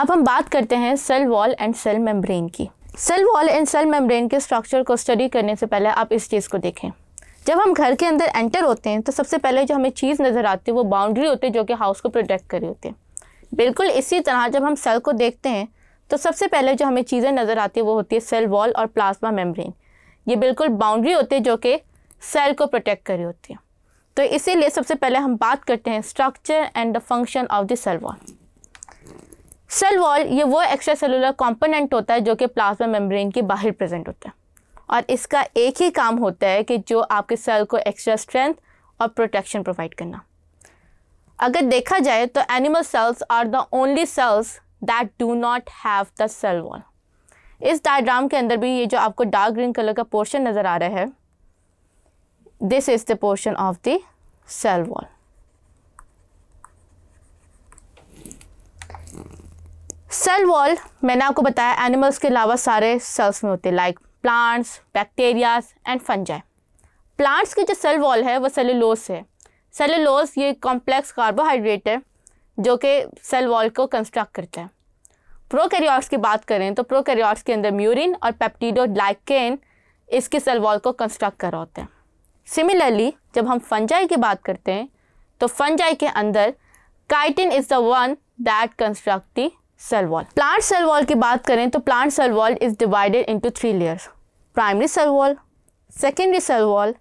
अब हम बात करते हैं cell wall and cell membrane की cell wall and cell membrane के स्ट्रक्चर को स्टडी करने से पहले आप इस चीज़ को देखें जब हम घर के अंदर एंटर होते हैं तो सबसे पहले जो हमें चीज़ नज़र आती है वो बाउंड्री होती है जो कि हाउस को प्रोटेक्ट करी होती है बिल्कुल इसी तरह जब हम सेल को देखते हैं तो सबसे पहले जो हमें चीज़ें नज़र आती है वो होती है सेल वॉल और प्लाज्मा मेम्ब्रेन ये बिल्कुल बाउंड्री होती है जो कि सेल को प्रोटेक्ट करी होती है तो इसीलिए सबसे पहले हम बात करते हैं structure and the function of the cell wall cell wall ये वो एक्स्ट्रा सेलुलर कॉम्पोनेंट होता है जो कि प्लाज्मा मेम्ब्रेन के बाहर प्रेजेंट होता है और इसका एक ही काम होता है कि जो आपके सेल को एक्स्ट्रा स्ट्रेंथ और प्रोटेक्शन प्रोवाइड करना अगर देखा जाए तो animal cells are the only cells that do not have the cell wall इस डायग्राम के अंदर भी ये जो आपको डार्क ग्रीन कलर का पोर्शन नज़र आ रहा है this is the portion of the cell wall cell wall मैंने आपको बताया एनिमल्स के अलावा सारे सेल्स में होते हैं like plants bacterias and fungi plants की जो सेल वॉल है वो सेलुलोस है सेलुलोज ये कॉम्प्लेक्स कार्बोहाइड्रेट है जो कि सेल वॉल को कंस्ट्रक्ट करता है प्रोकैरियोट्स की बात करें तो प्रोकैरियोट्स के अंदर म्यूरिन और लाइकेन इसके सेल वॉल को कंस्ट्रक्ट कर होते हैं सिमिलरली जब हम फंजाई की बात करते हैं तो फंजाई के अंदर chitin is the one that construct the cell wall plant cell wall की बात करें तो plant cell wall is divided into three layers primary cell wall secondary cell wall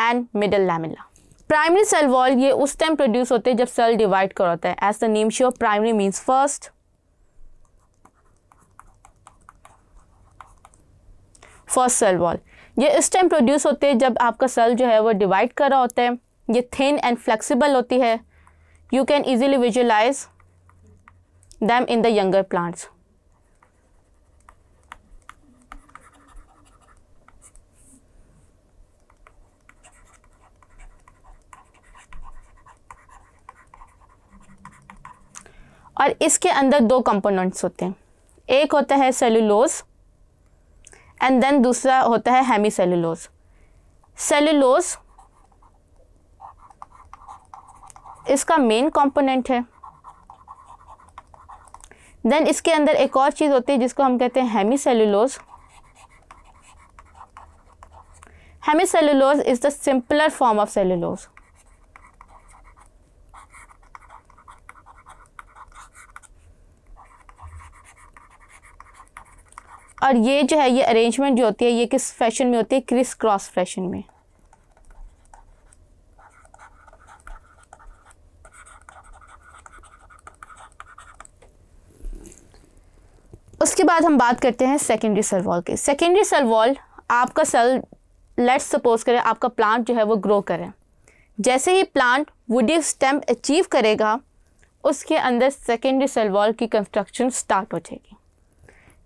and middle lamella primary cell wall ये उस time produce होते हैं जब cell divide कर होता है as the name sure primary means first first cell wall ये इस टाइम प्रोड्यूस होते हैं जब आपका सेल जो है वो डिवाइड कर रहा होता है ये थिन एंड फ्लेक्सिबल होती है you can easily visualize them in the younger plants. और इसके अंदर दो कंपोनेंट्स होते हैं एक होता है सेलुलोज एंड देन दूसरा होता है हेमी सेलुलोज सेलुलोज इसका मेन कंपोनेंट है देन इसके अंदर एक और चीज़ होती है जिसको हम कहते हैं hemicellulose hemicellulose is the simpler form of cellulose और ये जो है ये अरेंजमेंट जो होती है ये किस फैशन में होती है क्रिस क्रॉस फैशन में उसके बाद हम बात करते हैं सेकेंडरी सेल वॉल की सेकेंडरी सेल वॉल आपका सेल लेट्स सपोज करें आपका प्लांट जो है वो ग्रो करें जैसे ही प्लांट वुडी स्टेम अचीव करेगा उसके अंदर सेकेंडरी सेल वॉल की कंस्ट्रक्शन स्टार्ट हो जाएगी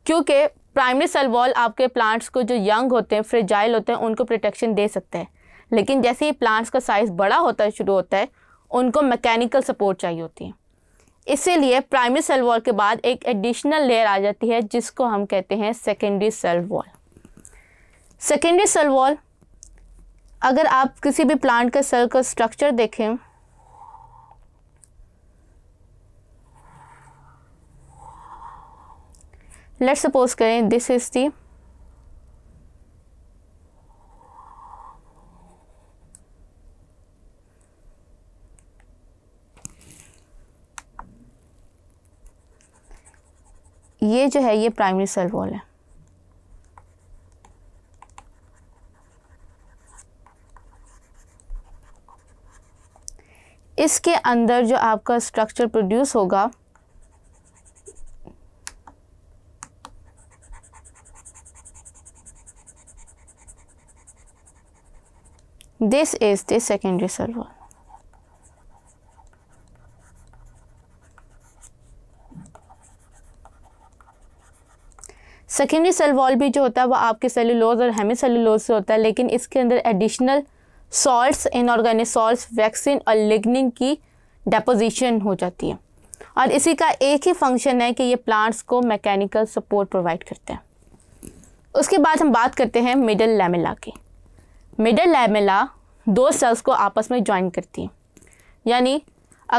क्योंकि प्राइमरी सेल वॉल आपके प्लांट्स को जो यंग होते हैं फ्रेजाइल होते हैं उनको प्रोटेक्शन दे सकते हैं लेकिन जैसे ही प्लांट्स का साइज़ बड़ा होता शुरू होता है उनको मैकेनिकल सपोर्ट चाहिए होती है इसीलिए प्राइमरी सेल वॉल के बाद एक एडिशनल लेयर आ जाती है जिसको हम कहते हैं secondary cell wall secondary cell wall अगर आप किसी भी प्लांट के सेल का स्ट्रक्चर देखें लेट सपोज करें दिस इज़ दी ये जो है ये प्राइमरी सेल वॉल है इसके अंदर जो आपका स्ट्रक्चर प्रोड्यूस होगा this is the secondary cell wall secondary cell wall भी जो होता है वो आपके सेलुलोज और हेमी सेलुलोज से होता है लेकिन इसके अंदर additional salts inorganic salts waxes और लिगनिंग की डेपोजिशन हो जाती है और इसी का एक ही फंक्शन है कि ये प्लांट्स को मैकेनिकल सपोर्ट प्रोवाइड करते हैं उसके बाद हम बात करते हैं मिडल लैमेला की मिडल लैमेला दो सेल्स को आपस में ज्वाइन करती हैं यानी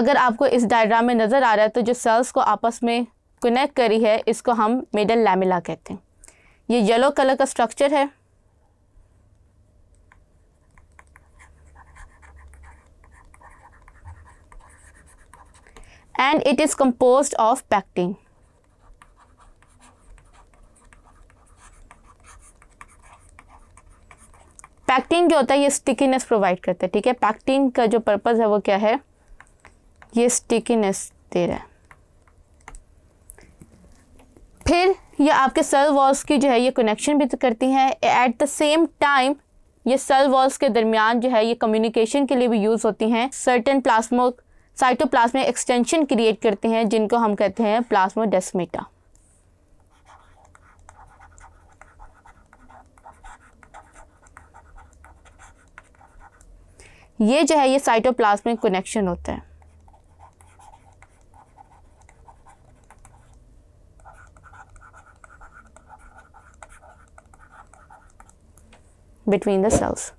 अगर आपको इस डायग्राम में नज़र आ रहा है तो जो सेल्स को आपस में कनेक्ट करी है इसको हम मिडल लैमिला कहते हैं ये येलो कलर का स्ट्रक्चर है and it is compose of pectin pectin जो होता है ये स्टिकीनेस प्रोवाइड करता है ठीक है पैक्टिन का जो पर्पज़ है वो क्या है ये स्टिकीनेस दे रहा है फिर ये आपके सेल वॉल्स की जो है ये कनेक्शन भी करती हैं एट द सेम टाइम ये सेल वॉल्स के दरमियान जो है ये कम्युनिकेशन के लिए भी यूज़ होती हैं certain plasmo cytoplasmic extension create करते हैं जिनको हम कहते हैं प्लाज्मोडेस्मेटा ये जो है ये साइटोप्लाज्मिक कनेक्शन होता है between the cells.